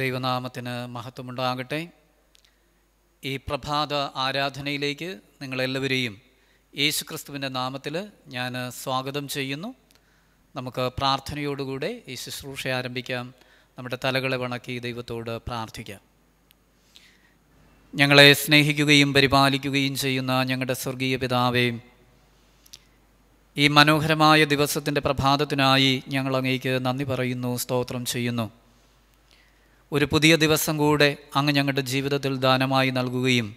ദൈവനാമത്തിന് മഹത്വമുണ്ടാകട്ടെ ഈ പ്രഭാത ആരാധനയിലേക്ക് നിങ്ങളെല്ലാവരെയും യേശുക്രിസ്തുവിൻ്റെ നാമത്തിൽ ഞാൻ സ്വാഗതം ചെയ്യുന്നു നമുക്ക് പ്രാർത്ഥനയോടുകൂടെ ഈ ശുശ്രൂഷ ആരംഭിക്കാം നമ്മുടെ തലകളെ വണക്കി ദൈവത്തോട് പ്രാർത്ഥിക്കാം ഞങ്ങളെ സ്നേഹിക്കുകയും പരിപാലിക്കുകയും ചെയ്യുന്ന ഞങ്ങളുടെ സ്വർഗീയ പിതാവേ ഈ മനോഹരമായ ദിവസത്തിൻ്റെ പ്രഭാതത്തിനായി ഞങ്ങൾ അങ്ങേക്ക് നന്ദി പറയുന്നു സ്തോത്രം ചെയ്യുന്നു ഒരു പുതിയ ദിവസം കൂടെ അങ്ങ് ഞങ്ങളുടെ ജീവിതത്തിൽ ദാനമായി നൽകുകയും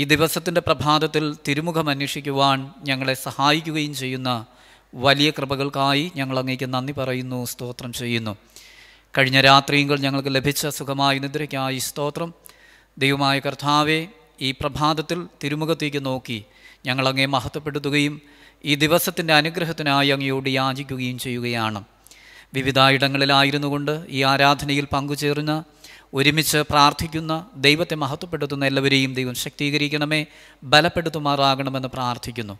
ഈ ദിവസത്തിൻ്റെ പ്രഭാതത്തിൽ തിരുമുഖം അന്വേഷിക്കുവാൻ ഞങ്ങളെ സഹായിക്കുകയും ചെയ്യുന്ന വലിയ കൃപകൾക്കായി ഞങ്ങൾ അങ്ങേക്ക് നന്ദി പറയുന്നു സ്തോത്രം ചെയ്യുന്നു കഴിഞ്ഞ രാത്രിയെങ്കിൽ ഞങ്ങൾക്ക് ലഭിച്ച സുഖമായ നിദ്രയ്ക്കായി സ്തോത്രം ദൈവമായ കർത്താവെ ഈ പ്രഭാതത്തിൽ തിരുമുഖത്തേക്ക് നോക്കി ഞങ്ങളങ്ങേ മഹത്വപ്പെടുത്തുകയും ഈ ദിവസത്തിൻ്റെ അനുഗ്രഹത്തിനായി അങ്ങയോട് യാചിക്കുകയും ചെയ്യുകയാണ് വിവിധ ഇടങ്ങളിലായിരുന്നു കൊണ്ട് ഈ ആരാധനയിൽ പങ്കുചേർന്ന ഒരുമിച്ച് പ്രാർത്ഥിക്കുന്ന ദൈവത്തെ മഹത്വപ്പെടുത്തുന്ന എല്ലാവരെയും ദൈവം ശക്തീകരിക്കണമേ ബലപ്പെടുത്തുമാറാകണമെന്ന് പ്രാർത്ഥിക്കുന്നു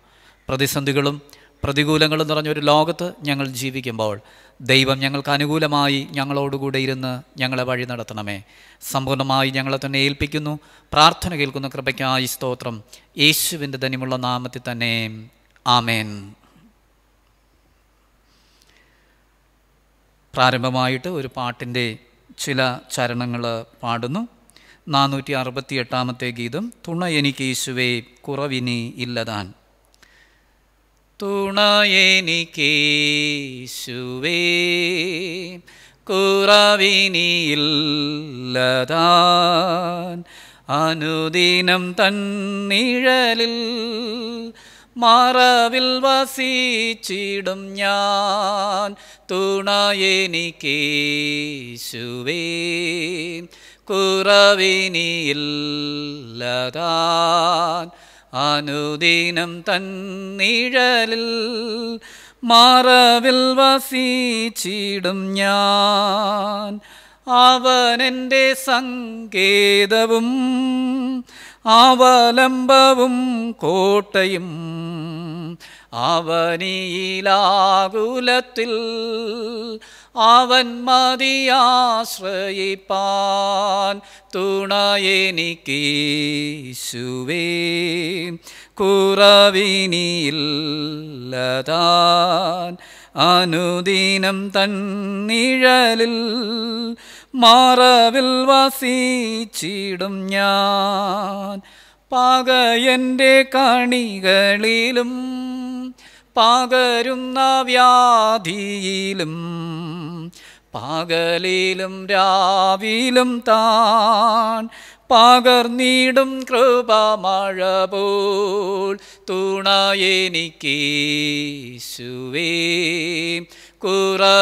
പ്രതിസന്ധികളും പ്രതികൂലങ്ങളും നിറഞ്ഞൊരു ലോകത്ത് ഞങ്ങൾ ജീവിക്കുമ്പോൾ ദൈവം ഞങ്ങൾക്ക് അനുകൂലമായി ഞങ്ങളോടുകൂടെ ഇരുന്ന് ഞങ്ങളെ വഴി നടത്തണമേ സമ്പൂർണ്ണമായി ഞങ്ങളെ തന്നെ ഏൽപ്പിക്കുന്നു പ്രാർത്ഥന കേൾക്കുന്ന കൃപയ്ക്കായി സ്തോത്രം യേശുവിൻ്റെ ധന്യമുള്ള നാമത്തിൽ തന്നെ ആമേൻ പ്രാരംഭമായിട്ട് ഒരു പാട്ടിൻ്റെ ചില ചരണങ്ങൾ പാടുന്നു നാനൂറ്റി അറുപത്തി എട്ടാമത്തെ ഗീതം തുണ എനിക്ക് യേശുവേ കുറവിനി ഇല്ലതാൻ തുണ എനിക്ക് കുറവിനി ഇല്ലതാൻ അനുദിനം തന്നിഴലിൽ മാറവിൽ വസിച്ചിടും ഞാൻ തുണയെനിക്കേശുവേ കുറവിനിയില്ലതാൻ അനുദിനം തന്നിഴലിൽ മാറവിൽ വസിച്ചിടും ഞാൻ അവനെൻ്റെ സങ്കേതവും ஆவலம்பவும் கோட்டையும் അവനീലാകുലത്തിൽ അവൻ മതിയാശ്രയിപ്പാൻ തുണയെനിക്കീശുവേ കുറവിനിയില്ലതാൻ അനുദീനം തന്നിഴലിൽ മാറവിൽ വസിച്ചിടും ഞാൻ എൻ്റെ കണികളിലും പാകരുന്ന വ്യാധിയിലും പകലിലും രാവിലും താൻ പകർന്നിടും കൃപമഴ പോൽ തുണയെനിക്കേശുവേ കുറവിനിയില്ലതാൻ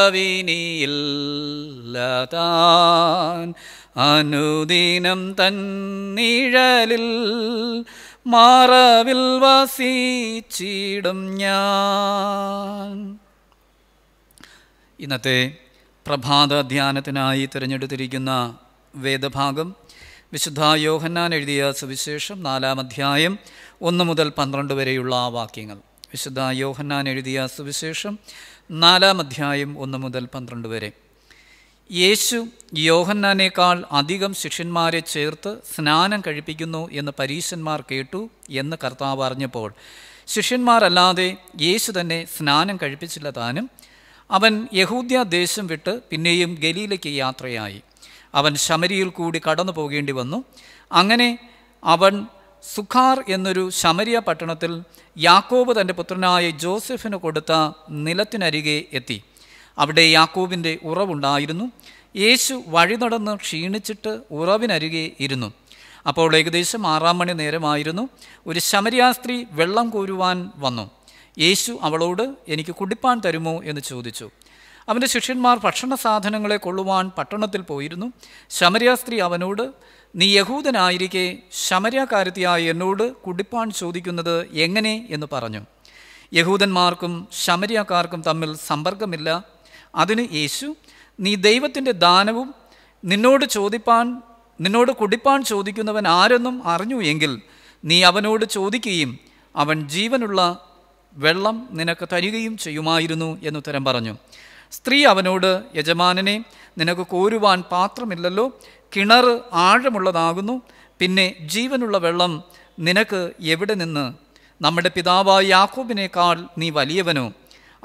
അനുദിനം തന്നിഴലിൽ മാറവിൽ വസിച്ചിടും ഞാൻ ഇന്നത്തെ പ്രഭാത ധ്യാനത്തിനായി തിരഞ്ഞെടുത്തിരിക്കുന്ന വേദഭാഗം വിശുദ്ധ യോഹന്നാൻ എഴുതിയ സുവിശേഷം നാലാം അധ്യായം ഒന്ന് മുതൽ പന്ത്രണ്ട് വരെയുള്ള ആ വാക്യങ്ങൾ വിശുദ്ധ യോഹന്നാൻ എഴുതിയ സുവിശേഷം നാലാം അധ്യായം ഒന്ന് മുതൽ പന്ത്രണ്ട് വരെ യേശു യോഹന്നാനേക്കാൾ അധികം ശിഷ്യന്മാരെ ചേർത്ത് സ്നാനം കഴിപ്പിക്കുന്നു എന്ന് പരീശന്മാർ കേട്ടു എന്ന് കർത്താവ് അറിഞ്ഞപ്പോൾ ശിഷ്യന്മാരല്ലാതെ യേശു തന്നെ സ്നാനം കഴിപ്പിച്ചില്ല താനും അവൻ യഹൂദ്യ ദേശം വിട്ട് പിന്നെയും ഗലീലയ്ക്ക് യാത്രയായി അവൻ ശമരിയിൽ കൂടി കടന്നു പോകേണ്ടി വന്നു അങ്ങനെ അവൻ സുഖാർ എന്നൊരു ശമരിയ പട്ടണത്തിൽ യാക്കോബ് തൻ്റെ പുത്രനായ ജോസഫിന് കൊടുത്ത നിലത്തിനരികെ എത്തി അവിടെ യാക്കോബിൻ്റെ ഉറവുണ്ടായിരുന്നു യേശു വഴി നടന്ന് ക്ഷീണിച്ചിട്ട് ഉറവിനരികെ ഇരുന്നു അപ്പോൾ ഏകദേശം ആറാം മണി നേരമായിരുന്നു ഒരു ശമരിയാ സ്ത്രീ വെള്ളം കോരുവാൻ വന്നു യേശു അവളോട് എനിക്ക് കുടിപ്പാൻ തരുമോ എന്ന് ചോദിച്ചു അവൻ്റെ ശിഷ്യന്മാർ ഭക്ഷണ സാധനങ്ങളെ കൊള്ളുവാൻ പട്ടണത്തിൽ പോയിരുന്നു ശമര്യ അവനോട് നീ യഹൂദനായിരിക്കെ ശമര്യക്കാരത്തിയായ എന്നോട് കുടിപ്പാൻ ചോദിക്കുന്നത് എങ്ങനെ എന്ന് പറഞ്ഞു യഹൂദന്മാർക്കും ശമര്യക്കാർക്കും തമ്മിൽ സമ്പർക്കമില്ല അതിന് യേശു നീ ദൈവത്തിൻ്റെ ദാനവും നിന്നോട് ചോദിപ്പാൻ നിന്നോട് കുടിപ്പാൻ ചോദിക്കുന്നവൻ ആരെന്നും അറിഞ്ഞു എങ്കിൽ നീ അവനോട് ചോദിക്കുകയും അവൻ ജീവനുള്ള വെള്ളം നിനക്ക് തരികയും ചെയ്യുമായിരുന്നു എന്നുത്തരം പറഞ്ഞു സ്ത്രീ അവനോട് യജമാനനെ നിനക്ക് കോരുവാൻ പാത്രമില്ലല്ലോ കിണർ ആഴമുള്ളതാകുന്നു പിന്നെ ജീവനുള്ള വെള്ളം നിനക്ക് എവിടെ നിന്ന് നമ്മുടെ പിതാവായ യാക്കോബിനേക്കാൾ നീ വലിയവനോ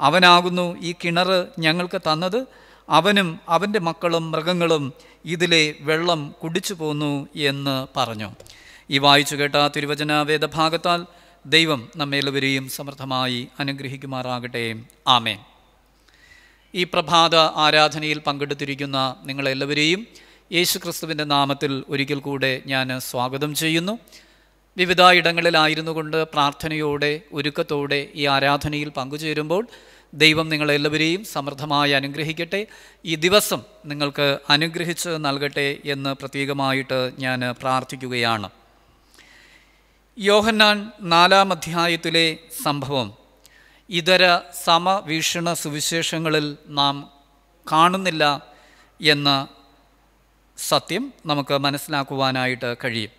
അവനാകുന്നു ഈ കിണർ ഞങ്ങൾക്ക് തന്നത് അവനും അവൻ്റെ മക്കളും മൃഗങ്ങളും ഇതിലെ വെള്ളം കുടിച്ചു പോന്നു എന്ന് പറഞ്ഞു ഈ വായിച്ചു കേട്ട തിരുവചന വേദഭാഗത്താൽ ദൈവം നമ്മെല്ലാവരെയും സമൃദ്ധമായി അനുഗ്രഹിക്കുമാറാകട്ടെ ആമേൻ ഈ പ്രഭാത ആരാധനയിൽ പങ്കെടുത്തിരിക്കുന്ന നിങ്ങളെല്ലാവരെയും യേശു ക്രിസ്തുവിൻ്റെ നാമത്തിൽ ഒരിക്കൽ കൂടെ ഞാൻ സ്വാഗതം ചെയ്യുന്നു വിവിധ ഇടങ്ങളിലായിരുന്നു കൊണ്ട് പ്രാർത്ഥനയോടെ ഒരുക്കത്തോടെ ഈ ആരാധനയിൽ പങ്കുചേരുമ്പോൾ ദൈവം നിങ്ങളെല്ലാവരെയും സമൃദ്ധമായി അനുഗ്രഹിക്കട്ടെ ഈ ദിവസം നിങ്ങൾക്ക് അനുഗ്രഹിച്ച് നൽകട്ടെ എന്ന് പ്രത്യേകമായിട്ട് ഞാൻ പ്രാർത്ഥിക്കുകയാണ് യോഹന്നാൻ നാലാം അധ്യായത്തിലെ സംഭവം ഇതര സമവീക്ഷണ സുവിശേഷങ്ങളിൽ നാം കാണുന്നില്ല എന്ന സത്യം നമുക്ക് മനസ്സിലാക്കുവാനായിട്ട് കഴിയും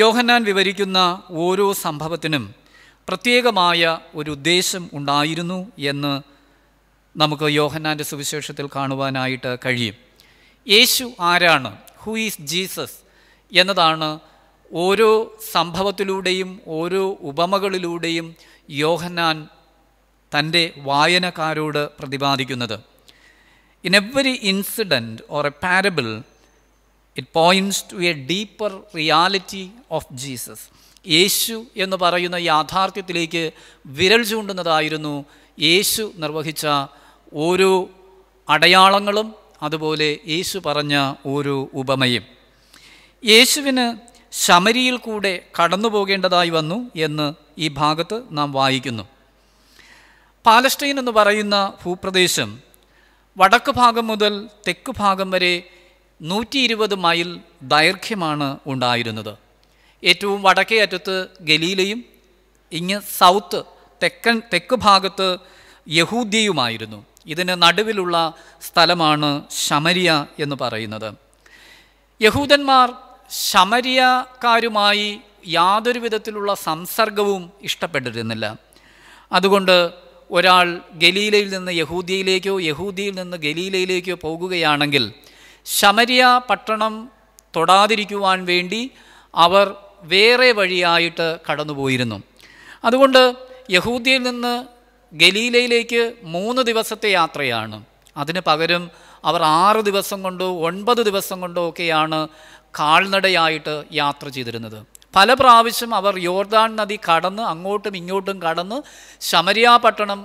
യോഹന്നാൻ വിവരിക്കുന്ന ഓരോ സംഭവത്തിനും പ്രത്യേകമായ ഒരു ഉദ്ദേശം ഉണ്ടായിരുന്നു എന്ന് നമുക്ക് യോഹന്നാൻ്റെ സുവിശേഷത്തിൽ കാണുവാനായിട്ട് കഴിയും യേശു ആരാണ് ഹു ഈസ് ജീസസ് എന്നതാണ് ഓരോ സംഭവത്തിലൂടെയും ഓരോ ഉപമകളിലൂടെയും യോഹന്നാൻ തൻ്റെ വായനക്കാരോട് പ്രതിപാദിക്കുന്നത് in every incident or a parable it points to a deeper reality of Jesus Yeshu എന്ന് പറയുന്ന യാഥാർത്ഥ്യത്തിലേക്ക് വിരൽ ചൂണ്ടുന്നതായിരുന്നു യേശു നിർവഹിച്ച ഓരോ അടയാളങ്ങളും അതുപോലെ യേശു പറഞ്ഞ ഓരോ ഉപമയും യേശുവിന് ശമരിയിൽ കൂടെ കടന്നു പോകേണ്ടതായി വന്നു എന്ന് ഈ ഭാഗത്ത് നാം വായിക്കുന്നു പാലസ്റ്റീൻ എന്ന് പറയുന്ന ഭൂപ്രദേശം വടക്ക് ഭാഗം മുതൽ തെക്ക് ഭാഗം വരെ നൂറ്റി ഇരുപത് മൈൽ ദൈർഘ്യമാണ് ഉണ്ടായിരുന്നത് ഏറ്റവും വടക്കേ അറ്റത്ത് ഗലീലയും ഇങ്ങ് സൗത്ത് തെക്കൻ തെക്ക് ഭാഗത്ത് യഹൂദ്യയുമായിരുന്നു ഇതിന് നടുവിലുള്ള സ്ഥലമാണ് ശമരിയ എന്ന് പറയുന്നത് യഹൂദന്മാർ ശമരിയക്കാരുമായി യാതൊരു വിധത്തിലുള്ള സംസർഗവും ഇഷ്ടപ്പെട്ടിരുന്നില്ല അതുകൊണ്ട് ഒരാൾ ഗലീലയിൽ നിന്ന് യഹൂദിയയിലേക്കോ യഹൂദിയിൽ നിന്ന് ഗലീലയിലേക്കോ പോകുകയാണെങ്കിൽ ശമരിയ പട്ടണം തൊടാതിരിക്കുവാൻ വേണ്ടി അവർ വേറെ വഴിയായിട്ട് കടന്നുപോയിരുന്നു അതുകൊണ്ട് യഹൂദിയിൽ നിന്ന് ഗലീലയിലേക്ക് മൂന്ന് ദിവസത്തെ യാത്രയാണ് അതിന് പകരം അവർ ആറ് ദിവസം കൊണ്ടോ ഒൻപത് ദിവസം കൊണ്ടോ ഒക്കെയാണ് കാൽനടയായിട്ട് യാത്ര ചെയ്തിരുന്നത് പല പ്രാവശ്യം അവർ യോർദാൻ നദി കടന്ന് അങ്ങോട്ടും ഇങ്ങോട്ടും കടന്ന് ശമരിയ പട്ടണം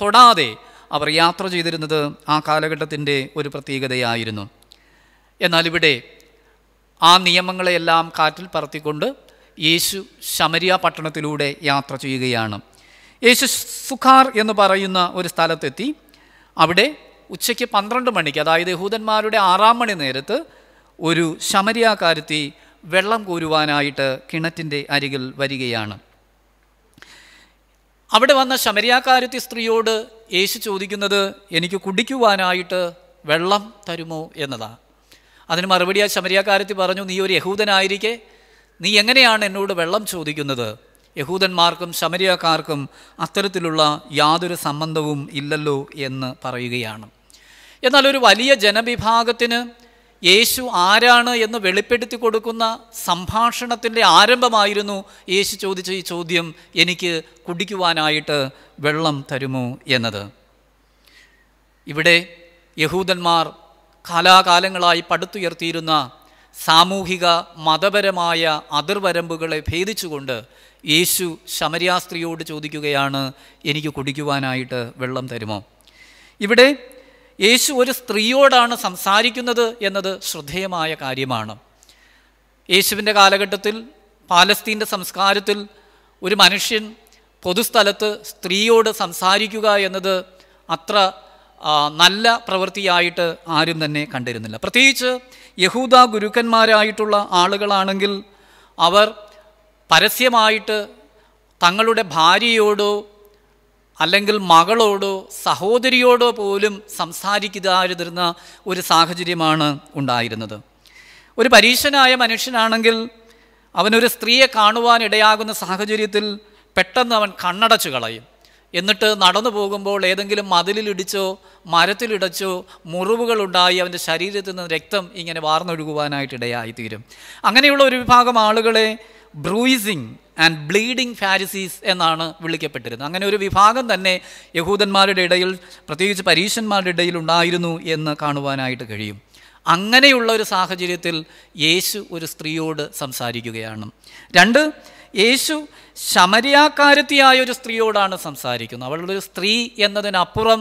തൊടാതെ അവർ യാത്ര ചെയ്തിരുന്നത് ആ കാലഘട്ടത്തിൻ്റെ ഒരു പ്രത്യേകതയായിരുന്നു എന്നാൽ ഇവിടെ ആ നിയമങ്ങളെയെല്ലാം കാറ്റിൽ പറത്തിക്കൊണ്ട് യേശു ശമരിയ പട്ടണത്തിലൂടെ യാത്ര ചെയ്യുകയാണ് യേശു സുഖാർ എന്ന് പറയുന്ന ഒരു സ്ഥലത്തെത്തി അവിടെ ഉച്ചയ്ക്ക് പന്ത്രണ്ട് മണിക്ക് അതായത് യഹൂദന്മാരുടെ ആറാം മണി നേരത്ത് ഒരു ശമരിയാക്കാരുത്തി വെള്ളം കോരുവാനായിട്ട് കിണറ്റിൻ്റെ അരികിൽ വരികയാണ് അവിടെ വന്ന ശമരിയാക്കാരത്തി സ്ത്രീയോട് യേശു ചോദിക്കുന്നത് എനിക്ക് കുടിക്കുവാനായിട്ട് വെള്ളം തരുമോ എന്നതാണ് അതിന് മറുപടി ആ ശമരിയാക്കാരത്തി പറഞ്ഞു നീ ഒരു യഹൂദനായിരിക്കെ നീ എങ്ങനെയാണ് എന്നോട് വെള്ളം ചോദിക്കുന്നത് യഹൂദന്മാർക്കും ശമരിയാക്കാർക്കും അത്തരത്തിലുള്ള യാതൊരു സംബന്ധവും ഇല്ലല്ലോ എന്ന് പറയുകയാണ് എന്നാൽ ഒരു വലിയ ജനവിഭാഗത്തിന് യേശു ആരാണ് എന്ന് വെളിപ്പെടുത്തി കൊടുക്കുന്ന സംഭാഷണത്തിൻ്റെ ആരംഭമായിരുന്നു യേശു ചോദിച്ച ഈ ചോദ്യം എനിക്ക് കുടിക്കുവാനായിട്ട് വെള്ളം തരുമോ എന്നത് ഇവിടെ യഹൂദന്മാർ കാലാകാലങ്ങളായി പടുത്തുയർത്തിയിരുന്ന സാമൂഹിക മതപരമായ അതിർവരമ്പുകളെ ഭേദിച്ചുകൊണ്ട് യേശു ശമര്യാസ്ത്രീയോട് ചോദിക്കുകയാണ് എനിക്ക് കുടിക്കുവാനായിട്ട് വെള്ളം തരുമോ ഇവിടെ യേശു ഒരു സ്ത്രീയോടാണ് സംസാരിക്കുന്നത് എന്നത് ശ്രദ്ധേയമായ കാര്യമാണ് യേശുവിൻ്റെ കാലഘട്ടത്തിൽ പാലസ്തീൻ്റെ സംസ്കാരത്തിൽ ഒരു മനുഷ്യൻ പൊതുസ്ഥലത്ത് സ്ത്രീയോട് സംസാരിക്കുക എന്നത് അത്ര നല്ല പ്രവൃത്തിയായിട്ട് ആരും തന്നെ കണ്ടിരുന്നില്ല പ്രത്യേകിച്ച് യഹൂദ ഗുരുക്കന്മാരായിട്ടുള്ള ആളുകളാണെങ്കിൽ അവർ പരസ്യമായിട്ട് തങ്ങളുടെ ഭാര്യയോടോ അല്ലെങ്കിൽ മകളോടോ സഹോദരിയോടോ പോലും സംസാരിക്കാതിരുന്ന ഒരു സാഹചര്യമാണ് ഉണ്ടായിരുന്നത് ഒരു പരീക്ഷനായ മനുഷ്യനാണെങ്കിൽ അവനൊരു സ്ത്രീയെ കാണുവാൻ ഇടയാകുന്ന സാഹചര്യത്തിൽ പെട്ടെന്ന് അവൻ കണ്ണടച്ചു കളയും എന്നിട്ട് നടന്നു പോകുമ്പോൾ ഏതെങ്കിലും മതിലിടിച്ചോ മരത്തിലിടച്ചോ മുറിവുകളുണ്ടായി അവൻ്റെ ശരീരത്തിൽ നിന്ന് രക്തം ഇങ്ങനെ വാർന്നൊഴുകുവാനായിട്ട് ഇടയായിത്തീരും അങ്ങനെയുള്ള ഒരു വിഭാഗം ആളുകളെ ബ്രൂയിസിങ് ആൻഡ് ബ്ലീഡിങ് ഫാരിസീസ് എന്നാണ് വിളിക്കപ്പെട്ടിരുന്നത് അങ്ങനെ ഒരു വിഭാഗം തന്നെ യഹൂദന്മാരുടെ ഇടയിൽ പ്രത്യേകിച്ച് പരീക്ഷന്മാരുടെ ഇടയിൽ ഉണ്ടായിരുന്നു എന്ന് കാണുവാനായിട്ട് കഴിയും അങ്ങനെയുള്ള ഒരു സാഹചര്യത്തിൽ യേശു ഒരു സ്ത്രീയോട് സംസാരിക്കുകയാണ് രണ്ട് യേശു ശമരിയാക്കാരത്തിയായ ഒരു സ്ത്രീയോടാണ് സംസാരിക്കുന്നത് അവളൊരു സ്ത്രീ എന്നതിനപ്പുറം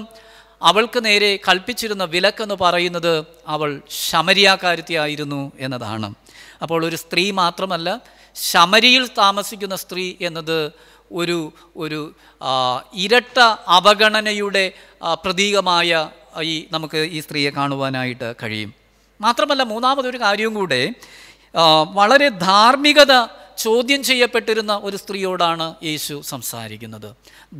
അവൾക്ക് നേരെ കൽപ്പിച്ചിരുന്ന വിലക്കെന്ന് പറയുന്നത് അവൾ ശമരിയാക്കാരത്തിയായിരുന്നു എന്നതാണ് അപ്പോൾ ഒരു സ്ത്രീ മാത്രമല്ല ശമരിയിൽ താമസിക്കുന്ന സ്ത്രീ എന്നത് ഒരു ഒരു ഇരട്ട അവഗണനയുടെ പ്രതീകമായ ഈ നമുക്ക് ഈ സ്ത്രീയെ കാണുവാനായിട്ട് കഴിയും മാത്രമല്ല മൂന്നാമതൊരു കാര്യവും കൂടെ വളരെ ധാർമ്മികത ചോദ്യം ചെയ്യപ്പെട്ടിരുന്ന ഒരു സ്ത്രീയോടാണ് യേശു സംസാരിക്കുന്നത്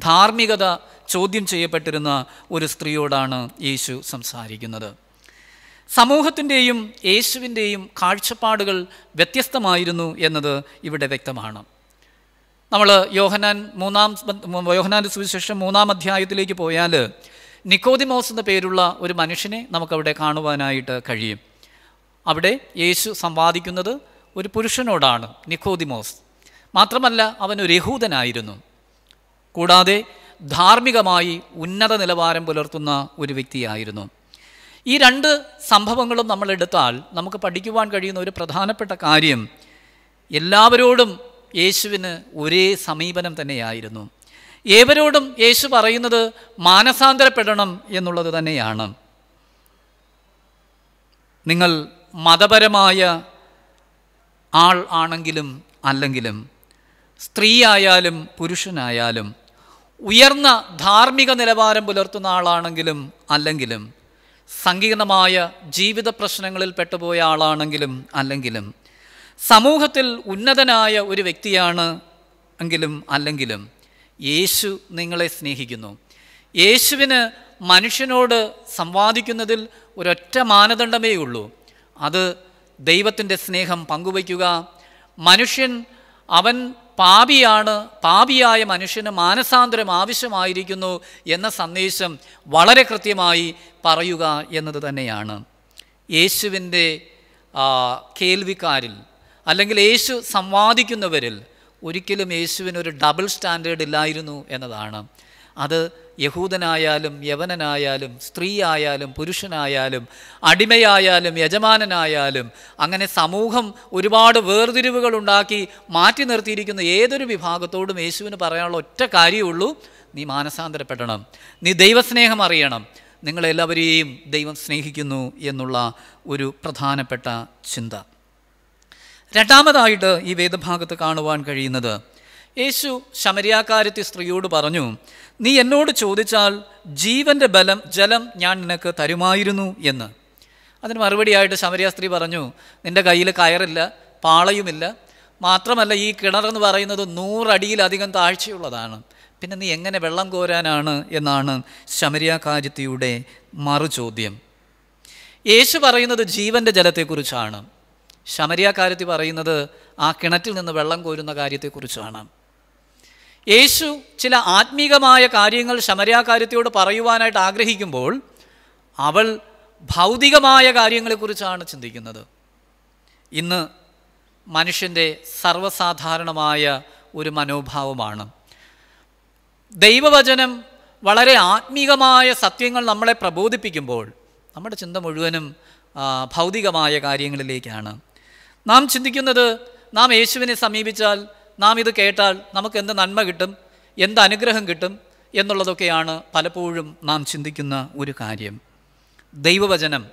ധാർമ്മികത ചോദ്യം ചെയ്യപ്പെട്ടിരുന്ന ഒരു സ്ത്രീയോടാണ് യേശു സംസാരിക്കുന്നത് സമൂഹത്തിൻ്റെയും യേശുവിൻ്റെയും കാഴ്ചപ്പാടുകൾ വ്യത്യസ്തമായിരുന്നു എന്നത് ഇവിടെ വ്യക്തമാണ് നമ്മൾ യോഹനാൻ മൂന്നാം യോഹനാൻ്റെ സുവിശേഷം മൂന്നാം അധ്യായത്തിലേക്ക് പോയാൽ നിക്കോതിമോസ് എന്ന പേരുള്ള ഒരു മനുഷ്യനെ നമുക്കവിടെ കാണുവാനായിട്ട് കഴിയും അവിടെ യേശു സംവാദിക്കുന്നത് ഒരു പുരുഷനോടാണ് നിക്കോതിമോസ് മാത്രമല്ല അവൻ ഒരു യഹൂദനായിരുന്നു കൂടാതെ ധാർമ്മികമായി ഉന്നത നിലവാരം പുലർത്തുന്ന ഒരു വ്യക്തിയായിരുന്നു ഈ രണ്ട് സംഭവങ്ങളും നമ്മൾ എടുത്താൽ നമുക്ക് പഠിക്കുവാൻ കഴിയുന്ന ഒരു പ്രധാനപ്പെട്ട കാര്യം എല്ലാവരോടും യേശുവിന് ഒരേ സമീപനം തന്നെയായിരുന്നു ഏവരോടും യേശു പറയുന്നത് മാനസാന്തരപ്പെടണം എന്നുള്ളത് തന്നെയാണ് നിങ്ങൾ മതപരമായ ആൾ ആണെങ്കിലും അല്ലെങ്കിലും സ്ത്രീയായാലും പുരുഷനായാലും ഉയർന്ന ധാർമ്മിക നിലവാരം പുലർത്തുന്ന ആളാണെങ്കിലും അല്ലെങ്കിലും സങ്കീർണമായ ജീവിത പ്രശ്നങ്ങളിൽ പെട്ടുപോയ ആളാണെങ്കിലും അല്ലെങ്കിലും സമൂഹത്തിൽ ഉന്നതനായ ഒരു വ്യക്തിയാണ് എങ്കിലും അല്ലെങ്കിലും യേശു നിങ്ങളെ സ്നേഹിക്കുന്നു യേശുവിന് മനുഷ്യനോട് സംവാദിക്കുന്നതിൽ ഒരൊറ്റ മാനദണ്ഡമേ ഉള്ളൂ അത് ദൈവത്തിൻ്റെ സ്നേഹം പങ്കുവയ്ക്കുക മനുഷ്യൻ അവൻ പാപിയാണ് പാപിയായ മനുഷ്യന് മാനസാന്തരം ആവശ്യമായിരിക്കുന്നു എന്ന സന്ദേശം വളരെ കൃത്യമായി പറയുക എന്നത് തന്നെയാണ് യേശുവിൻ്റെ കേൾവിക്കാരിൽ അല്ലെങ്കിൽ യേശു സംവാദിക്കുന്നവരിൽ ഒരിക്കലും യേശുവിനൊരു ഡബിൾ സ്റ്റാൻഡേർഡ് ഇല്ലായിരുന്നു എന്നതാണ് അത് യഹൂദനായാലും യവനനായാലും സ്ത്രീ ആയാലും പുരുഷനായാലും അടിമയായാലും യജമാനനായാലും അങ്ങനെ സമൂഹം ഒരുപാട് വേർതിരിവുകൾ ഉണ്ടാക്കി മാറ്റി നിർത്തിയിരിക്കുന്ന ഏതൊരു വിഭാഗത്തോടും യേശുവിന് പറയാനുള്ള ഒറ്റ കാര്യമുള്ളൂ നീ മാനസാന്തരപ്പെടണം നീ ദൈവസ്നേഹം അറിയണം നിങ്ങളെല്ലാവരെയും ദൈവം സ്നേഹിക്കുന്നു എന്നുള്ള ഒരു പ്രധാനപ്പെട്ട ചിന്ത രണ്ടാമതായിട്ട് ഈ വേദഭാഗത്ത് കാണുവാൻ കഴിയുന്നത് യേശു ശമരിയാക്കാരത്തി സ്ത്രീയോട് പറഞ്ഞു നീ എന്നോട് ചോദിച്ചാൽ ജീവൻ്റെ ബലം ജലം ഞാൻ നിനക്ക് തരുമായിരുന്നു എന്ന് അതിന് മറുപടിയായിട്ട് ശമരിയ സ്ത്രീ പറഞ്ഞു നിൻ്റെ കയ്യിൽ കയറില്ല പാളയുമില്ല മാത്രമല്ല ഈ കിണറെന്ന് പറയുന്നത് നൂറടിയിലധികം താഴ്ചയുള്ളതാണ് പിന്നെ നീ എങ്ങനെ വെള്ളം കോരാനാണ് എന്നാണ് ശമരിയാകാര്യത്തിയുടെ മറുചോദ്യം യേശു പറയുന്നത് ജീവൻ്റെ ജലത്തെക്കുറിച്ചാണ് ശമരിയാക്കാരത്തി പറയുന്നത് ആ കിണറ്റിൽ നിന്ന് വെള്ളം കോരുന്ന കാര്യത്തെക്കുറിച്ചാണ് യേശു ചില ആത്മീകമായ കാര്യങ്ങൾ ശമരാകാര്യത്തോട് പറയുവാനായിട്ട് ആഗ്രഹിക്കുമ്പോൾ അവൾ ഭൗതികമായ കാര്യങ്ങളെക്കുറിച്ചാണ് ചിന്തിക്കുന്നത് ഇന്ന് മനുഷ്യൻ്റെ സർവ്വസാധാരണമായ ഒരു മനോഭാവമാണ് ദൈവവചനം വളരെ ആത്മീകമായ സത്യങ്ങൾ നമ്മളെ പ്രബോധിപ്പിക്കുമ്പോൾ നമ്മുടെ ചിന്ത മുഴുവനും ഭൗതികമായ കാര്യങ്ങളിലേക്കാണ് നാം ചിന്തിക്കുന്നത് നാം യേശുവിനെ സമീപിച്ചാൽ നാം ഇത് കേട്ടാൽ നമുക്ക് എന്ത് നന്മ കിട്ടും എന്ത് അനുഗ്രഹം കിട്ടും എന്നുള്ളതൊക്കെയാണ് പലപ്പോഴും നാം ചിന്തിക്കുന്ന ഒരു കാര്യം ദൈവവചനം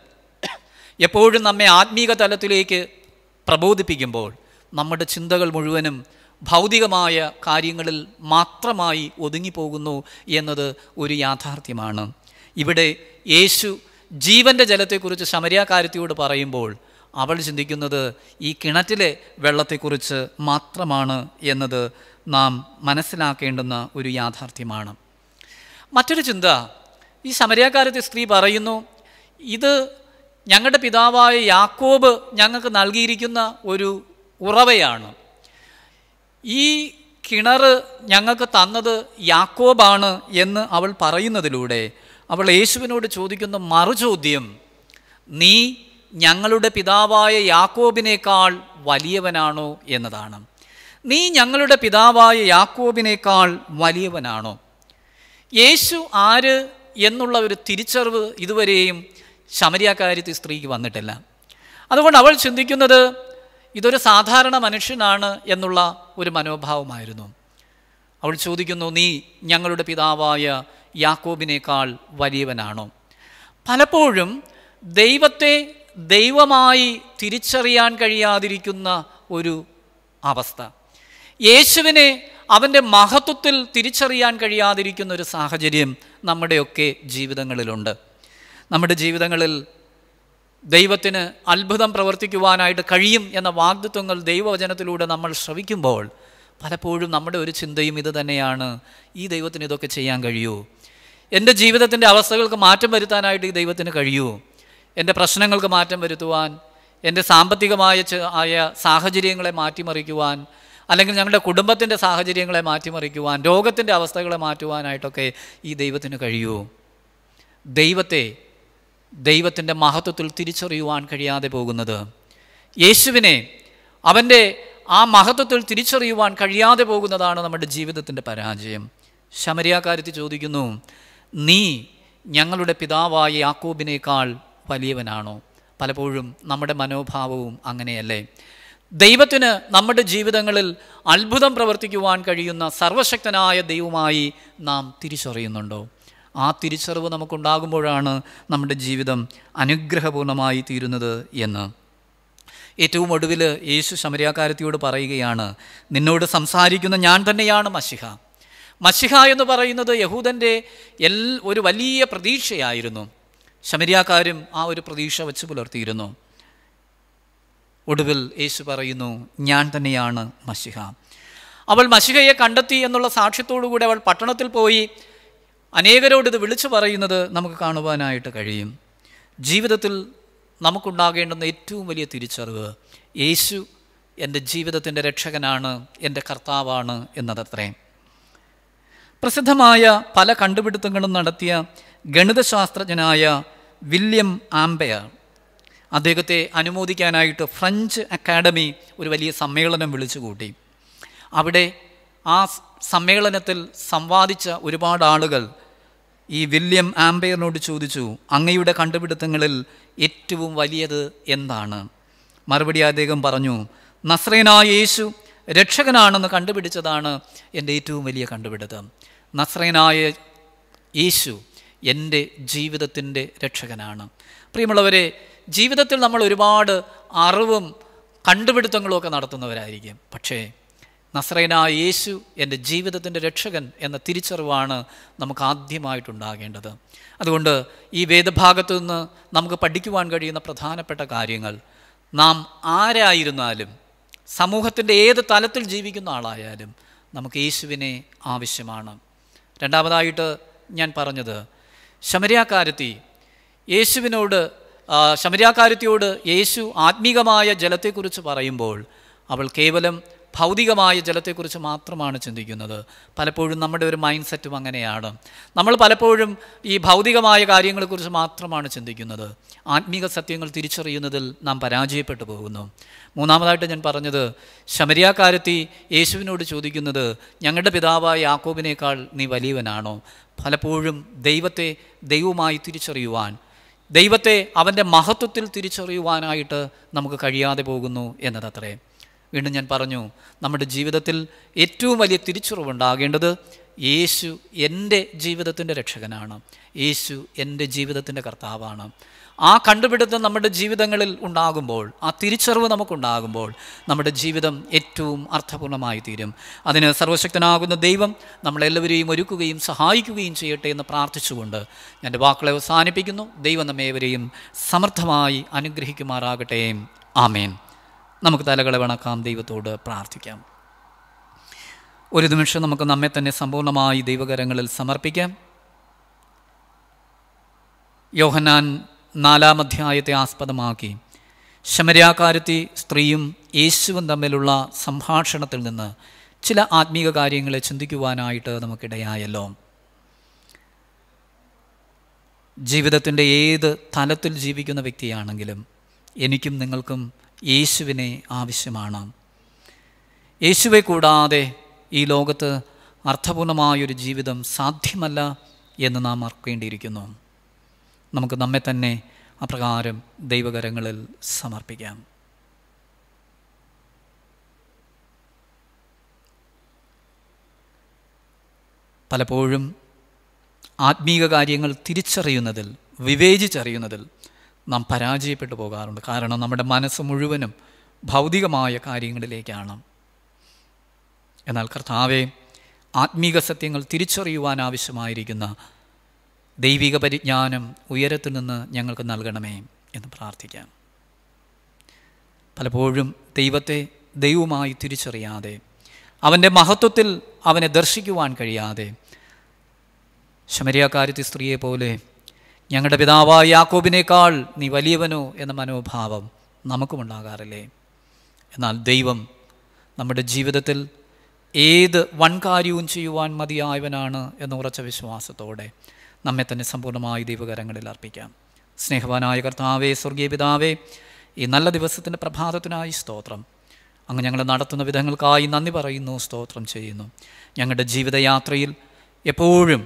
എപ്പോഴും നമ്മെ ആത്മീക തലത്തിലേക്ക് പ്രബോധിപ്പിക്കുമ്പോൾ നമ്മുടെ ചിന്തകൾ മുഴുവനും ഭൗതികമായ കാര്യങ്ങളിൽ മാത്രമായി ഒതുങ്ങിപ്പോകുന്നു എന്നത് ഒരു യാഥാർത്ഥ്യമാണ് ഇവിടെ യേശു ജീവൻ്റെ ജലത്തെക്കുറിച്ച് സമര്യാകാര്യത്തിയോട് പറയുമ്പോൾ അവൾ ചിന്തിക്കുന്നത് ഈ കിണറ്റിലെ വെള്ളത്തെക്കുറിച്ച് മാത്രമാണ് എന്നത് നാം മനസ്സിലാക്കേണ്ടുന്ന ഒരു യാഥാർത്ഥ്യമാണ് മറ്റൊരു ചിന്ത ഈ സമരക്കാരത്തെ സ്ത്രീ പറയുന്നു ഇത് ഞങ്ങളുടെ പിതാവായ യാക്കോബ് ഞങ്ങൾക്ക് നൽകിയിരിക്കുന്ന ഒരു ഉറവയാണ് ഈ കിണർ ഞങ്ങൾക്ക് തന്നത് യാക്കോബാണ് എന്ന് അവൾ പറയുന്നതിലൂടെ അവൾ യേശുവിനോട് ചോദിക്കുന്ന മറുചോദ്യം നീ ഞങ്ങളുടെ പിതാവായ യാക്കോബിനേക്കാൾ വലിയവനാണോ എന്നതാണ് നീ ഞങ്ങളുടെ പിതാവായ യാക്കോബിനേക്കാൾ വലിയവനാണോ യേശു ആര് എന്നുള്ള ഒരു തിരിച്ചറിവ് ഇതുവരെയും ശമരിയാക്കാരിത്തി സ്ത്രീക്ക് വന്നിട്ടില്ല അതുകൊണ്ട് അവൾ ചിന്തിക്കുന്നത് ഇതൊരു സാധാരണ മനുഷ്യനാണ് എന്നുള്ള ഒരു മനോഭാവമായിരുന്നു അവൾ ചോദിക്കുന്നു നീ ഞങ്ങളുടെ പിതാവായ യാക്കോബിനേക്കാൾ വലിയവനാണോ പലപ്പോഴും ദൈവത്തെ ദൈവമായി തിരിച്ചറിയാൻ കഴിയാതിരിക്കുന്ന ഒരു അവസ്ഥ യേശുവിനെ അവൻ്റെ മഹത്വത്തിൽ തിരിച്ചറിയാൻ കഴിയാതിരിക്കുന്ന ഒരു സാഹചര്യം നമ്മുടെയൊക്കെ ജീവിതങ്ങളിലുണ്ട് നമ്മുടെ ജീവിതങ്ങളിൽ ദൈവത്തിന് അത്ഭുതം പ്രവർത്തിക്കുവാനായിട്ട് കഴിയും എന്ന വാഗ്ദത്വങ്ങൾ ദൈവവചനത്തിലൂടെ നമ്മൾ ശ്രവിക്കുമ്പോൾ പലപ്പോഴും നമ്മുടെ ഒരു ചിന്തയും ഇത് തന്നെയാണ് ഈ ദൈവത്തിന് ഇതൊക്കെ ചെയ്യാൻ കഴിയുമോ എൻ്റെ ജീവിതത്തിൻ്റെ അവസ്ഥകൾക്ക് മാറ്റം വരുത്താനായിട്ട് ഈ ദൈവത്തിന് കഴിയുമോ എൻ്റെ പ്രശ്നങ്ങൾക്ക് മാറ്റം വരുത്തുവാൻ എൻ്റെ സാമ്പത്തികമായ ആയ സാഹചര്യങ്ങളെ മാറ്റിമറിക്കുവാൻ അല്ലെങ്കിൽ ഞങ്ങളുടെ കുടുംബത്തിൻ്റെ സാഹചര്യങ്ങളെ മാറ്റിമറിക്കുവാൻ രോഗത്തിൻ്റെ അവസ്ഥകളെ മാറ്റുവാനായിട്ടൊക്കെ ഈ ദൈവത്തിന് കഴിയൂ ദൈവത്തെ ദൈവത്തിൻ്റെ മഹത്വത്തിൽ തിരിച്ചറിയുവാൻ കഴിയാതെ പോകുന്നത് യേശുവിനെ അവൻ്റെ ആ മഹത്വത്തിൽ തിരിച്ചറിയുവാൻ കഴിയാതെ പോകുന്നതാണ് നമ്മുടെ ജീവിതത്തിൻ്റെ പരാജയം ശമരിയാകാര്യത്തിൽ ചോദിക്കുന്നു നീ ഞങ്ങളുടെ പിതാവായ യാക്കോബിനേക്കാൾ വലിയവനാണോ പലപ്പോഴും നമ്മുടെ മനോഭാവവും അങ്ങനെയല്ലേ ദൈവത്തിന് നമ്മുടെ ജീവിതങ്ങളിൽ അത്ഭുതം പ്രവർത്തിക്കുവാൻ കഴിയുന്ന സർവശക്തനായ ദൈവമായി നാം തിരിച്ചറിയുന്നുണ്ടോ ആ തിരിച്ചറിവ് നമുക്കുണ്ടാകുമ്പോഴാണ് നമ്മുടെ ജീവിതം അനുഗ്രഹപൂർണ്ണമായി തീരുന്നത് എന്ന് ഏറ്റവും ഒടുവിൽ യേശു ശമരിയാകാരത്തിയോട് പറയുകയാണ് നിന്നോട് സംസാരിക്കുന്ന ഞാൻ തന്നെയാണ് മഷിഹ മഷിഹ എന്ന് പറയുന്നത് യഹൂദൻ്റെ എൽ ഒരു വലിയ പ്രതീക്ഷയായിരുന്നു ശമരിയാക്കാരും ആ ഒരു പ്രതീക്ഷ വെച്ച് പുലർത്തിയിരുന്നു ഒടുവിൽ യേശു പറയുന്നു ഞാൻ തന്നെയാണ് മഷിഹ അവൾ മഷിഹയെ കണ്ടെത്തി എന്നുള്ള സാക്ഷ്യത്തോടുകൂടി അവൾ പട്ടണത്തിൽ പോയി അനേകരോട് ഇത് വിളിച്ചു പറയുന്നത് നമുക്ക് കാണുവാനായിട്ട് കഴിയും ജീവിതത്തിൽ നമുക്കുണ്ടാകേണ്ടുന്ന ഏറ്റവും വലിയ തിരിച്ചറിവ് യേശു എൻ്റെ ജീവിതത്തിൻ്റെ രക്ഷകനാണ് എൻ്റെ കർത്താവാണ് എന്നതത്രേ പ്രസിദ്ധമായ പല കണ്ടുപിടുത്തങ്ങളും നടത്തിയ ഗണിതശാസ്ത്രജ്ഞനായ വില്യം ആംബയർ അദ്ദേഹത്തെ അനുമോദിക്കാനായിട്ട് ഫ്രഞ്ച് അക്കാഡമി ഒരു വലിയ സമ്മേളനം വിളിച്ചുകൂട്ടി അവിടെ ആ സമ്മേളനത്തിൽ സംവാദിച്ച ഒരുപാട് ആളുകൾ ഈ വില്യം ആംബയറിനോട് ചോദിച്ചു അങ്ങയുടെ കണ്ടുപിടുത്തങ്ങളിൽ ഏറ്റവും വലിയത് എന്താണ് മറുപടി അദ്ദേഹം പറഞ്ഞു നസ്രേനായ യേശു രക്ഷകനാണെന്ന് കണ്ടുപിടിച്ചതാണ് എൻ്റെ ഏറ്റവും വലിയ കണ്ടുപിടുത്തം നസ്രേനായ യേശു എൻ്റെ ജീവിതത്തിൻ്റെ രക്ഷകനാണ് പ്രിയമുള്ളവരെ ജീവിതത്തിൽ നമ്മൾ ഒരുപാട് അറിവും കണ്ടുപിടുത്തങ്ങളും ഒക്കെ നടത്തുന്നവരായിരിക്കും പക്ഷേ നസ്രൈനായ യേശു എൻ്റെ ജീവിതത്തിൻ്റെ രക്ഷകൻ എന്ന തിരിച്ചറിവാണ് നമുക്ക് ആദ്യമായിട്ടുണ്ടാകേണ്ടത് അതുകൊണ്ട് ഈ വേദഭാഗത്തു നിന്ന് നമുക്ക് പഠിക്കുവാൻ കഴിയുന്ന പ്രധാനപ്പെട്ട കാര്യങ്ങൾ നാം ആരായിരുന്നാലും സമൂഹത്തിൻ്റെ ഏത് തലത്തിൽ ജീവിക്കുന്ന ആളായാലും നമുക്ക് യേശുവിനെ ആവശ്യമാണ് രണ്ടാമതായിട്ട് ഞാൻ പറഞ്ഞത് ശമരിയാക്കാരത്തി യേശുവിനോട് ശമരിയാക്കാരത്തിയോട് യേശു ആത്മീകമായ ജലത്തെക്കുറിച്ച് പറയുമ്പോൾ അവൾ കേവലം ഭൗതികമായ ജലത്തെക്കുറിച്ച് മാത്രമാണ് ചിന്തിക്കുന്നത് പലപ്പോഴും നമ്മുടെ ഒരു മൈൻഡ് സെറ്റും അങ്ങനെയാണ് നമ്മൾ പലപ്പോഴും ഈ ഭൗതികമായ കാര്യങ്ങളെക്കുറിച്ച് മാത്രമാണ് ചിന്തിക്കുന്നത് ആത്മീക സത്യങ്ങൾ തിരിച്ചറിയുന്നതിൽ നാം പരാജയപ്പെട്ടു പോകുന്നു മൂന്നാമതായിട്ട് ഞാൻ പറഞ്ഞത് ശമരിയാക്കാരത്തി യേശുവിനോട് ചോദിക്കുന്നത് ഞങ്ങളുടെ പിതാവായ യാക്കോബിനേക്കാൾ നീ വലിയവനാണോ പലപ്പോഴും ദൈവത്തെ ദൈവമായി തിരിച്ചറിയുവാൻ ദൈവത്തെ അവൻ്റെ മഹത്വത്തിൽ തിരിച്ചറിയുവാനായിട്ട് നമുക്ക് കഴിയാതെ പോകുന്നു എന്നതത്രേ വീണ്ടും ഞാൻ പറഞ്ഞു നമ്മുടെ ജീവിതത്തിൽ ഏറ്റവും വലിയ തിരിച്ചുറവുണ്ടാകേണ്ടത് യേശു എൻ്റെ ജീവിതത്തിൻ്റെ രക്ഷകനാണ് യേശു എൻ്റെ ജീവിതത്തിൻ്റെ കർത്താവാണ് ആ കണ്ടുപിടുത്തം നമ്മുടെ ജീവിതങ്ങളിൽ ഉണ്ടാകുമ്പോൾ ആ തിരിച്ചറിവ് നമുക്കുണ്ടാകുമ്പോൾ നമ്മുടെ ജീവിതം ഏറ്റവും അർത്ഥപൂർണമായി തീരും അതിന് സർവശക്തനാകുന്ന ദൈവം നമ്മളെല്ലാവരെയും ഒരുക്കുകയും സഹായിക്കുകയും ചെയ്യട്ടെ എന്ന് പ്രാർത്ഥിച്ചുകൊണ്ട് എൻ്റെ വാക്കുകളെ അവസാനിപ്പിക്കുന്നു ദൈവം നമ്മേവരെയും സമർത്ഥമായി അനുഗ്രഹിക്കുമാറാകട്ടെ ആമേൻ നമുക്ക് തലകളെ വണക്കാം ദൈവത്തോട് പ്രാർത്ഥിക്കാം ഒരു നിമിഷം നമുക്ക് നമ്മെ തന്നെ സമ്പൂർണ്ണമായി ദൈവകരങ്ങളിൽ സമർപ്പിക്കാം യോഹനാൻ നാലാം അധ്യായത്തെ ആസ്പദമാക്കി ശമര്യാകാരത്തി സ്ത്രീയും യേശുവും തമ്മിലുള്ള സംഭാഷണത്തിൽ നിന്ന് ചില ആത്മീക കാര്യങ്ങളെ ചിന്തിക്കുവാനായിട്ട് നമുക്കിടയായല്ലോ ജീവിതത്തിൻ്റെ ഏത് തലത്തിൽ ജീവിക്കുന്ന വ്യക്തിയാണെങ്കിലും എനിക്കും നിങ്ങൾക്കും യേശുവിനെ ആവശ്യമാണ് യേശുവെ കൂടാതെ ഈ ലോകത്ത് അർത്ഥപൂർണമായൊരു ജീവിതം സാധ്യമല്ല എന്ന് നാം ഓർക്കേണ്ടിയിരിക്കുന്നു നമുക്ക് നമ്മെ തന്നെ അപ്രകാരം ദൈവകരങ്ങളിൽ സമർപ്പിക്കാം പലപ്പോഴും ആത്മീക കാര്യങ്ങൾ തിരിച്ചറിയുന്നതിൽ വിവേചിച്ചറിയുന്നതിൽ നാം പരാജയപ്പെട്ടു പോകാറുണ്ട് കാരണം നമ്മുടെ മനസ്സ് മുഴുവനും ഭൗതികമായ കാര്യങ്ങളിലേക്കാണ് എന്നാൽ കർത്താവെ ആത്മീക സത്യങ്ങൾ തിരിച്ചറിയുവാൻ ആവശ്യമായിരിക്കുന്ന ദൈവിക പരിജ്ഞാനം ഉയരത്തിൽ നിന്ന് ഞങ്ങൾക്ക് നൽകണമേ എന്ന് പ്രാർത്ഥിക്കാം പലപ്പോഴും ദൈവത്തെ ദൈവമായി തിരിച്ചറിയാതെ അവൻ്റെ മഹത്വത്തിൽ അവനെ ദർശിക്കുവാൻ കഴിയാതെ ശമരിയാക്കാരത്തി സ്ത്രീയെ പോലെ ഞങ്ങളുടെ പിതാവായ യാക്കോബിനേക്കാൾ നീ വലിയവനോ എന്ന മനോഭാവം നമുക്കുമുണ്ടാകാറില്ലേ എന്നാൽ ദൈവം നമ്മുടെ ജീവിതത്തിൽ ഏത് വൺകാര്യവും ചെയ്യുവാൻ മതിയായവനാണ് എന്ന ഉറച്ച വിശ്വാസത്തോടെ നമ്മെ തന്നെ സമ്പൂർണ്ണമായി ദൈവകരങ്ങളിൽ അർപ്പിക്കാം സ്നേഹവാനായ കർത്താവേ സ്വർഗീയ പിതാവേ ഈ നല്ല ദിവസത്തിൻ്റെ പ്രഭാതത്തിനായി സ്തോത്രം അങ്ങ് ഞങ്ങൾ നടത്തുന്ന വിധങ്ങൾക്കായി നന്ദി പറയുന്നു സ്തോത്രം ചെയ്യുന്നു ഞങ്ങളുടെ ജീവിതയാത്രയിൽ എപ്പോഴും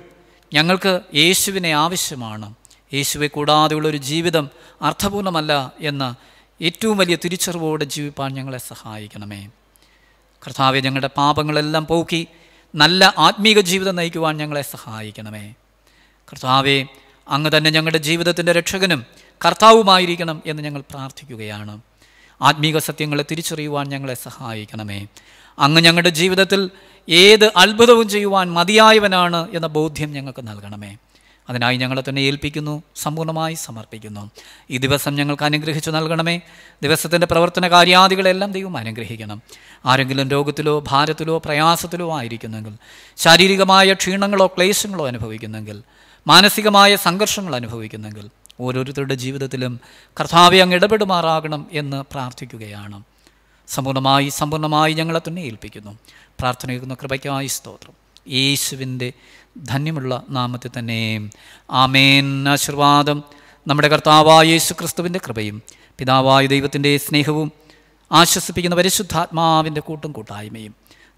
ഞങ്ങൾക്ക് യേശുവിനെ ആവശ്യമാണ് യേശുവെ കൂടാതെയുള്ള ഒരു ജീവിതം അർത്ഥപൂർണ്ണമല്ല എന്ന ഏറ്റവും വലിയ തിരിച്ചറിവോടെ ജീവിപ്പാൻ ഞങ്ങളെ സഹായിക്കണമേ കർത്താവെ ഞങ്ങളുടെ പാപങ്ങളെല്ലാം പോക്കി നല്ല ആത്മീക ജീവിതം നയിക്കുവാൻ ഞങ്ങളെ സഹായിക്കണമേ കർത്താവെ അങ്ങ് തന്നെ ഞങ്ങളുടെ ജീവിതത്തിൻ്റെ രക്ഷകനും കർത്താവുമായിരിക്കണം എന്ന് ഞങ്ങൾ പ്രാർത്ഥിക്കുകയാണ് ആത്മീക സത്യങ്ങളെ തിരിച്ചറിയുവാൻ ഞങ്ങളെ സഹായിക്കണമേ അങ്ങ് ഞങ്ങളുടെ ജീവിതത്തിൽ ഏത് അത്ഭുതവും ചെയ്യുവാൻ മതിയായവനാണ് എന്ന ബോധ്യം ഞങ്ങൾക്ക് നൽകണമേ അതിനായി ഞങ്ങളെ തന്നെ ഏൽപ്പിക്കുന്നു സമ്പൂർണ്ണമായി സമർപ്പിക്കുന്നു ഈ ദിവസം ഞങ്ങൾക്ക് അനുഗ്രഹിച്ചു നൽകണമേ ദിവസത്തിൻ്റെ പ്രവർത്തന കാര്യാദികളെല്ലാം ദൈവം അനുഗ്രഹിക്കണം ആരെങ്കിലും രോഗത്തിലോ ഭാരത്തിലോ പ്രയാസത്തിലോ ആയിരിക്കുന്നെങ്കിൽ ശാരീരികമായ ക്ഷീണങ്ങളോ ക്ലേശങ്ങളോ അനുഭവിക്കുന്നെങ്കിൽ മാനസികമായ സംഘർഷങ്ങൾ അനുഭവിക്കുന്നെങ്കിൽ ഓരോരുത്തരുടെ ജീവിതത്തിലും കർത്താവ് അങ്ങ് ഇടപെടുമാറാകണം എന്ന് പ്രാർത്ഥിക്കുകയാണ് സമ്പൂർണ്ണമായി സമ്പൂർണ്ണമായി ഞങ്ങളെ തന്നെ ഏൽപ്പിക്കുന്നു പ്രാർത്ഥനയ്ക്കുന്ന കൃപയ്ക്കായി സ്തോത്രം യേശുവിൻ്റെ ധന്യമുള്ള നാമത്തെ തന്നെ ആമേൻ ആശീർവാദം നമ്മുടെ കർത്താവായ യേശു ക്രിസ്തുവിൻ്റെ കൃപയും പിതാവായ ദൈവത്തിൻ്റെ സ്നേഹവും ആശ്വസിപ്പിക്കുന്ന പരിശുദ്ധാത്മാവിൻ്റെ കൂട്ടും കൂട്ടായ്മയും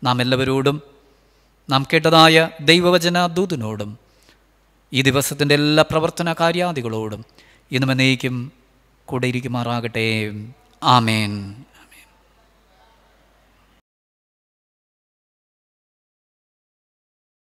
നാം എല്ലാവരോടും നാം കേട്ടതായ ദൈവവചന ദൂതനോടും ഈ ദിവസത്തിൻ്റെ എല്ലാ പ്രവർത്തന കാര്യാദികളോടും ഇന്നും എന്നേക്കും കൂടെ ഇരിക്കുമാറാകട്ടെ ആമേൻ